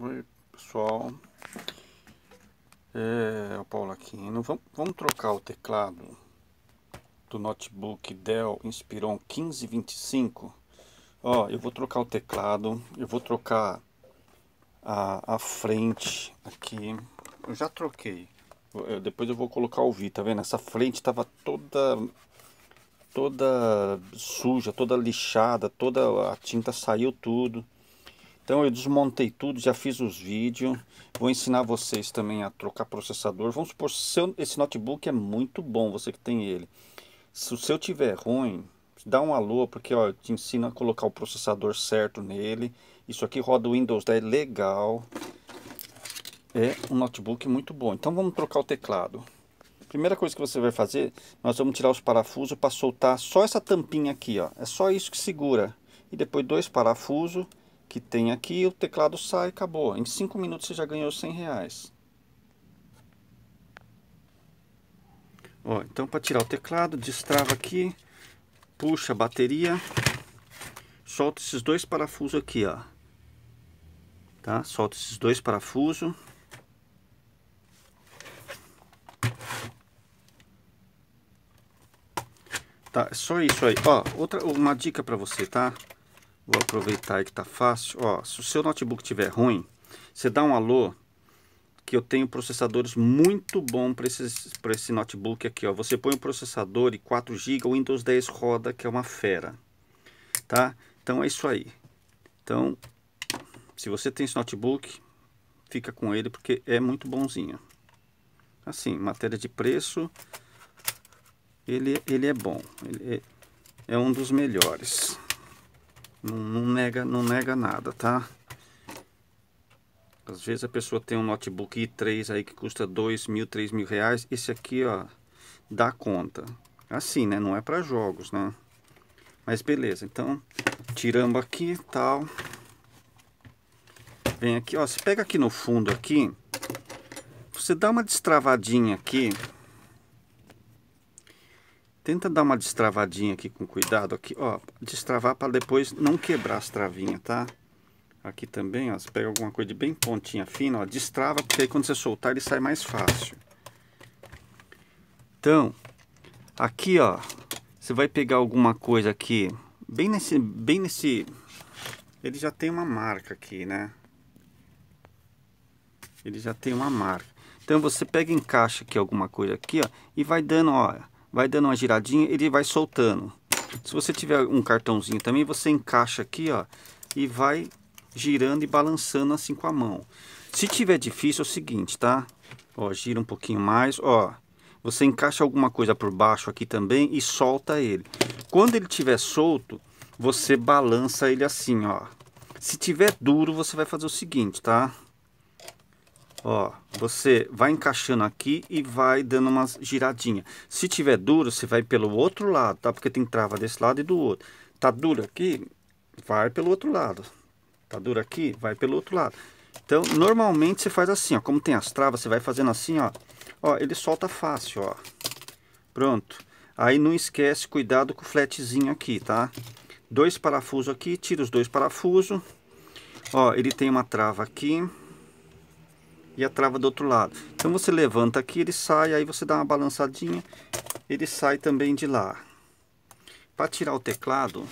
Oi, pessoal. É o Paulo Aquino. Vamos, vamos trocar o teclado do notebook Dell Inspiron 1525. Ó, eu vou trocar o teclado, eu vou trocar a, a frente aqui. Eu já troquei. Eu, depois eu vou colocar o V, tá vendo? Essa frente tava toda toda suja, toda lixada, toda a tinta saiu tudo. Então eu desmontei tudo, já fiz os vídeos. Vou ensinar vocês também a trocar processador. Vamos supor, seu, esse notebook é muito bom, você que tem ele. Se o seu tiver ruim, dá um alô, porque ó, eu te ensino a colocar o processador certo nele. Isso aqui roda o Windows 10 legal. É um notebook muito bom. Então vamos trocar o teclado. Primeira coisa que você vai fazer, nós vamos tirar os parafusos para soltar só essa tampinha aqui, ó. É só isso que segura. E depois dois parafusos que tem aqui, o teclado sai, acabou. Em 5 minutos você já ganhou 100 reais. Ó, então para tirar o teclado, destrava aqui, puxa a bateria, solta esses dois parafusos aqui, ó. Tá? Solta esses dois parafusos. Tá, é só isso aí. Ó, outra, uma dica para você, tá? Vou aproveitar que tá fácil. Ó, se o seu notebook tiver ruim, você dá um alô que eu tenho processadores muito bom para esse, esse notebook aqui, ó. Você põe o um processador e 4 GB, o Windows 10 roda, que é uma fera. Tá? Então é isso aí. Então, se você tem esse notebook, fica com ele porque é muito bonzinho. Assim, matéria de preço, ele, ele é bom. Ele é, é um dos melhores. Não, não, nega, não nega nada, tá? Às vezes a pessoa tem um notebook i3 aí que custa dois mil, três mil reais. Esse aqui, ó, dá conta. Assim, né? Não é para jogos, né? Mas beleza, então, tiramos aqui tal. Vem aqui, ó. Você pega aqui no fundo aqui. Você dá uma destravadinha aqui. Tenta dar uma destravadinha aqui com cuidado aqui, ó, destravar para depois não quebrar as travinhas, tá? Aqui também, ó, você pega alguma coisa de bem pontinha fina, ó, destrava, porque aí quando você soltar ele sai mais fácil. Então, aqui, ó, você vai pegar alguma coisa aqui, bem nesse, bem nesse, ele já tem uma marca aqui, né? Ele já tem uma marca. Então você pega encaixa aqui alguma coisa aqui, ó, e vai dando, ó, vai dando uma giradinha, ele vai soltando. Se você tiver um cartãozinho também, você encaixa aqui, ó, e vai girando e balançando assim com a mão. Se tiver difícil, é o seguinte, tá? Ó, gira um pouquinho mais, ó. Você encaixa alguma coisa por baixo aqui também e solta ele. Quando ele tiver solto, você balança ele assim, ó. Se tiver duro, você vai fazer o seguinte, tá? Ó, você vai encaixando aqui e vai dando uma giradinha. Se tiver duro, você vai pelo outro lado, tá? Porque tem trava desse lado e do outro. Tá duro aqui, vai pelo outro lado. Tá duro aqui, vai pelo outro lado. Então, normalmente você faz assim, ó. Como tem as travas, você vai fazendo assim, ó. Ó, ele solta fácil, ó. Pronto. Aí não esquece, cuidado com o fletezinho aqui, tá? Dois parafusos aqui, tira os dois parafusos. Ó, ele tem uma trava aqui e a trava do outro lado. Então você levanta aqui, ele sai, aí você dá uma balançadinha, ele sai também de lá. Para tirar o teclado,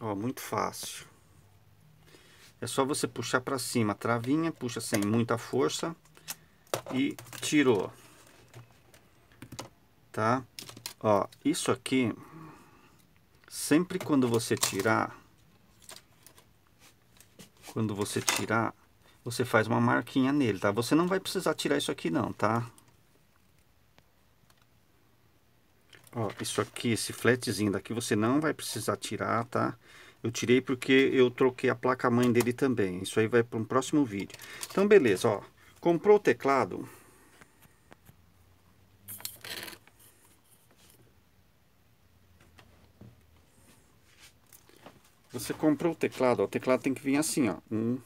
ó, muito fácil. É só você puxar para cima a travinha, puxa sem muita força e tirou. Tá? Ó, isso aqui, sempre quando você tirar, quando você tirar, você faz uma marquinha nele, tá? Você não vai precisar tirar isso aqui não, tá? Ó, isso aqui, esse flatzinho daqui, você não vai precisar tirar, tá? Eu tirei porque eu troquei a placa-mãe dele também. Isso aí vai para um próximo vídeo. Então, beleza, ó. Comprou o teclado, Você comprou o teclado, ó, o teclado tem que vir assim, ó. Um,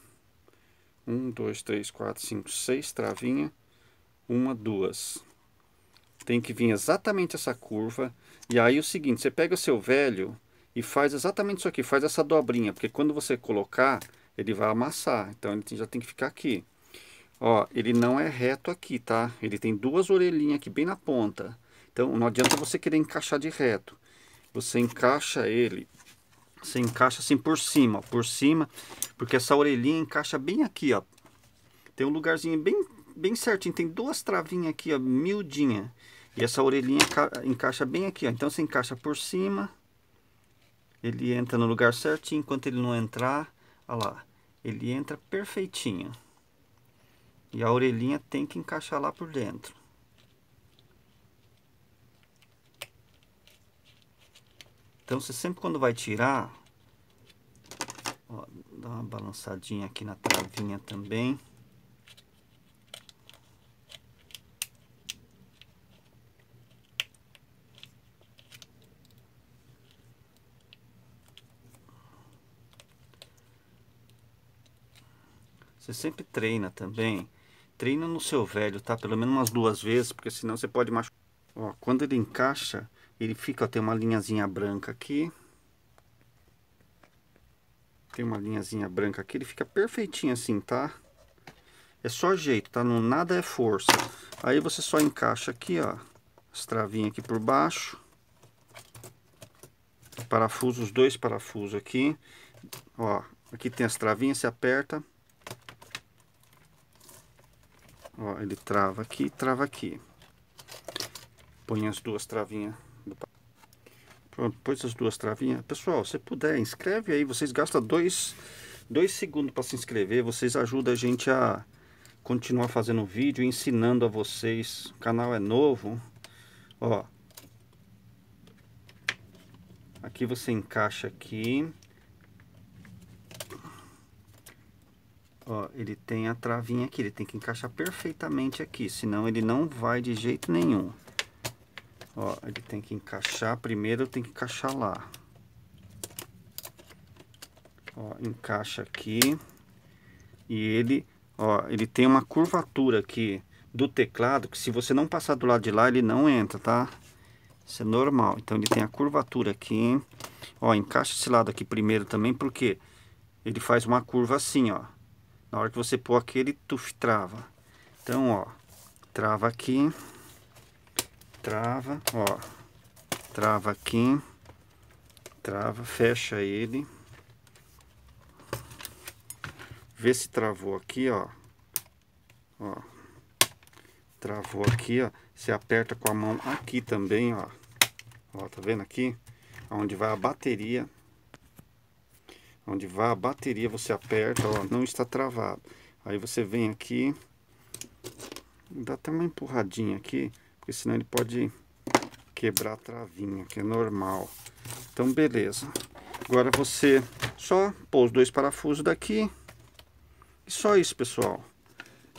1, 2, 3, 4, 5, 6, travinha, 1, 2. Tem que vir exatamente essa curva. E aí o seguinte, você pega o seu velho e faz exatamente isso aqui, faz essa dobrinha, porque quando você colocar, ele vai amassar, então ele já tem que ficar aqui. Ó, ele não é reto aqui, tá? Ele tem duas orelhinhas aqui bem na ponta. Então não adianta você querer encaixar de reto. Você encaixa ele você encaixa assim por cima, por cima, porque essa orelhinha encaixa bem aqui, ó. Tem um lugarzinho bem, bem certinho, tem duas travinhas aqui, ó, miudinha. E essa orelhinha encaixa bem aqui, ó. Então você encaixa por cima, ele entra no lugar certinho, enquanto ele não entrar, ó lá, ele entra perfeitinho. E a orelhinha tem que encaixar lá por dentro. Então, você sempre quando vai tirar, ó, dá uma balançadinha aqui na travinha também. Você sempre treina também. Treina no seu velho, tá? Pelo menos umas duas vezes, porque senão você pode machucar. Ó, quando ele encaixa, ele fica, ó, tem uma linhazinha branca aqui. Tem uma linhazinha branca aqui, ele fica perfeitinho assim, tá? É só jeito, tá? Não, nada é força. Aí você só encaixa aqui, ó, as travinhas aqui por baixo. Parafuso, os dois parafusos aqui. Ó, aqui tem as travinhas, você aperta. Ó, ele trava aqui, trava aqui. Põe as duas travinhas ah, pôs as duas travinhas. Pessoal, se puder, inscreve aí. Vocês gastam dois, dois segundos para se inscrever. Vocês ajudam a gente a continuar fazendo vídeo, ensinando a vocês. O canal é novo. Ó. Aqui você encaixa aqui. Ó, ele tem a travinha aqui. Ele tem que encaixar perfeitamente aqui. Senão ele não vai de jeito nenhum. Ó, ele tem que encaixar, primeiro tem que encaixar lá. Ó, encaixa aqui. E ele, ó, ele tem uma curvatura aqui do teclado, que se você não passar do lado de lá, ele não entra, tá? Isso é normal. Então ele tem a curvatura aqui. Ó, encaixa esse lado aqui primeiro também, porque ele faz uma curva assim, ó. Na hora que você pôr aqui, ele tuf, trava. Então, ó, trava aqui trava, ó, trava aqui, trava, fecha ele, vê se travou aqui, ó, ó, travou aqui, ó, você aperta com a mão aqui também, ó, ó, tá vendo aqui? Onde vai a bateria, onde vai a bateria, você aperta, ó, não está travado, aí você vem aqui, dá até uma empurradinha aqui, porque senão ele pode quebrar a travinha, que é normal. Então, beleza. Agora você só pôs dois parafusos daqui. E só isso, pessoal.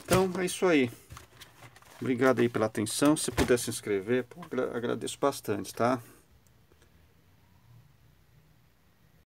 Então, é isso aí. Obrigado aí pela atenção. Se puder se inscrever, agradeço bastante, tá?